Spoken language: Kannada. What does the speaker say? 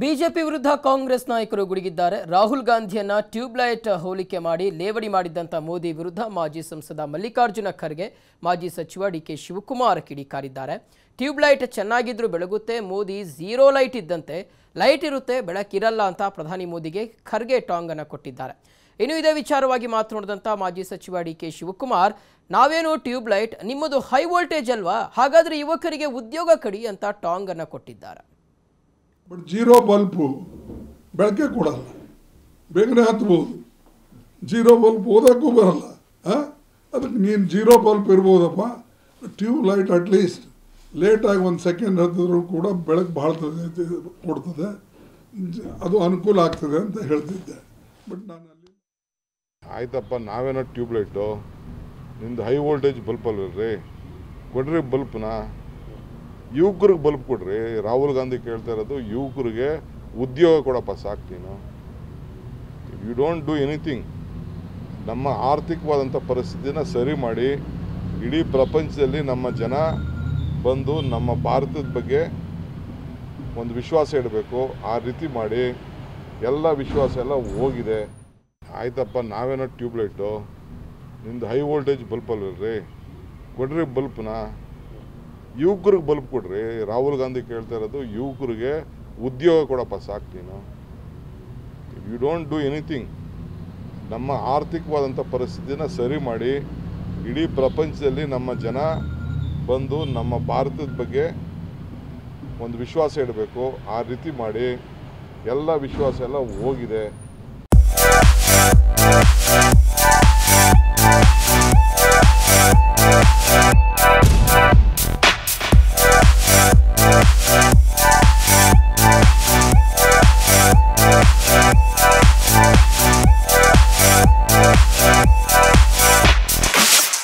ಬಿಜೆಪಿ ವಿರುದ್ಧ ಕಾಂಗ್ರೆಸ್ ನಾಯಕರು ಗುಡುಗಿದ್ದಾರೆ ರಾಹುಲ್ ಗಾಂಧಿಯನ್ನ ಟ್ಯೂಬ್ಲೈಟ್ ಹೋಲಿಕೆ ಮಾಡಿ ಲೇವಡಿ ಮಾಡಿದ್ದಂಥ ಮೋದಿ ವಿರುದ್ಧ ಮಾಜಿ ಸಂಸದ ಮಲ್ಲಿಕಾರ್ಜುನ ಖರ್ಗೆ ಮಾಜಿ ಸಚಿವ ಡಿಕೆ ಕೆ ಶಿವಕುಮಾರ್ ಕಿಡಿಕಾರಿದ್ದಾರೆ ಟ್ಯೂಬ್ಲೈಟ್ ಚೆನ್ನಾಗಿದ್ರೂ ಬೆಳಗುತ್ತೆ ಮೋದಿ ಝೀರೋ ಲೈಟ್ ಇದ್ದಂತೆ ಲೈಟ್ ಇರುತ್ತೆ ಬೆಳಕಿರಲ್ಲ ಅಂತ ಪ್ರಧಾನಿ ಮೋದಿಗೆ ಖರ್ಗೆ ಟಾಂಗ್ ಅನ್ನು ಕೊಟ್ಟಿದ್ದಾರೆ ಇನ್ನು ಇದೇ ವಿಚಾರವಾಗಿ ಮಾತನಾಡಿದಂಥ ಮಾಜಿ ಸಚಿವ ಡಿ ಕೆ ಶಿವಕುಮಾರ್ ನಾವೇನು ಟ್ಯೂಬ್ಲೈಟ್ ನಿಮ್ಮದು ಹೈ ವೋಲ್ಟೇಜ್ ಅಲ್ವಾ ಹಾಗಾದ್ರೆ ಯುವಕರಿಗೆ ಉದ್ಯೋಗ ಕಡಿ ಅಂತ ಟಾಂಗ್ ಅನ್ನು ಕೊಟ್ಟಿದ್ದಾರೆ ಬಟ್ ಜೀರೋ ಬಲ್ಪು ಬೆಳಕೆ ಕೊಡಲ್ಲ ಬೇಗನೆ ಹತ್ಬೋದು ಜೀರೋ ಬಲ್ಪ್ ಓದೋಕ್ಕೂ ಬರಲ್ಲ ಹಾಂ ಅದಕ್ಕೆ ನೀನು ಜೀರೋ ಬಲ್ಪ್ ಇರ್ಬೋದಪ್ಪ ಟ್ಯೂಬ್ ಲೈಟ್ ಅಟ್ಲೀಸ್ಟ್ ಲೇಟಾಗಿ ಒಂದು ಸೆಕೆಂಡ್ ಹತ್ತಿದ್ರು ಕೂಡ ಬೆಳಕು ಭಾಳ ಕೊಡ್ತದೆ ಅದು ಅನುಕೂಲ ಆಗ್ತದೆ ಅಂತ ಹೇಳ್ತಿದ್ದೆ ಬಟ್ ನಾನು ಅಲ್ಲಿ ಆಯ್ತಪ್ಪ ನಾವೇನೋ ಟ್ಯೂಬ್ಲೈಟು ನಿಮ್ದು ಹೈ ವೋಲ್ಟೇಜ್ ಬಲ್ಪ್ ಅಲ್ವಲ್ರಿ ಕೊಡ್ರಿ ಬಲ್ಪ್ನಾ ಯುವಕರಿಗೆ ಬಲ್ಪ್ ಕೊಡ್ರಿ ರಾಹುಲ್ ಗಾಂಧಿ ಕೇಳ್ತಾ ಇರೋದು ಯುವಕರಿಗೆ ಉದ್ಯೋಗ ಕೊಡಪ್ಪ ಸಾಕ್ತಿನೋ ಯು ಡೋಂಟ್ ಡೂ ಎನಿಥಿಂಗ್ ನಮ್ಮ ಆರ್ಥಿಕವಾದಂಥ ಪರಿಸ್ಥಿತಿನ ಸರಿ ಮಾಡಿ ಇಡೀ ಪ್ರಪಂಚದಲ್ಲಿ ನಮ್ಮ ಜನ ಬಂದು ನಮ್ಮ ಭಾರತದ ಬಗ್ಗೆ ಒಂದು ವಿಶ್ವಾಸ ಇಡಬೇಕು ಆ ರೀತಿ ಮಾಡಿ ಎಲ್ಲ ವಿಶ್ವಾಸ ಎಲ್ಲ ಹೋಗಿದೆ ಆಯ್ತಪ್ಪ ನಾವೇನೋ ಟ್ಯೂಬ್ಲೈಟು ನಿಮ್ದು ಹೈ ವೋಲ್ಟೇಜ್ ಬಲ್ಪಲ್ಲಿ ಕೊಡ್ರಿ ಬಲ್ಪ್ನ ಯುವಕರಿಗೆ ಬಲ್ಪ್ ಕೊಡ್ರಿ ರಾಹುಲ್ ಗಾಂಧಿ ಕೇಳ್ತಾ ಇರೋದು ಯುವಕರಿಗೆ ಉದ್ಯೋಗ ಕೊಡಪ್ಪ ಸಾಕು ನೀನು ಯು ಡೋಂಟ್ ಡೂ ಎನಿಥಿಂಗ್ ನಮ್ಮ ಆರ್ಥಿಕವಾದಂಥ ಪರಿಸ್ಥಿತಿನ ಸರಿ ಮಾಡಿ ಇಡೀ ಪ್ರಪಂಚದಲ್ಲಿ ನಮ್ಮ ಜನ ಬಂದು ನಮ್ಮ ಭಾರತದ ಬಗ್ಗೆ ಒಂದು ವಿಶ್ವಾಸ ಇಡಬೇಕು ಆ ರೀತಿ ಮಾಡಿ ಎಲ್ಲ ವಿಶ್ವಾಸ ಎಲ್ಲ ಹೋಗಿದೆ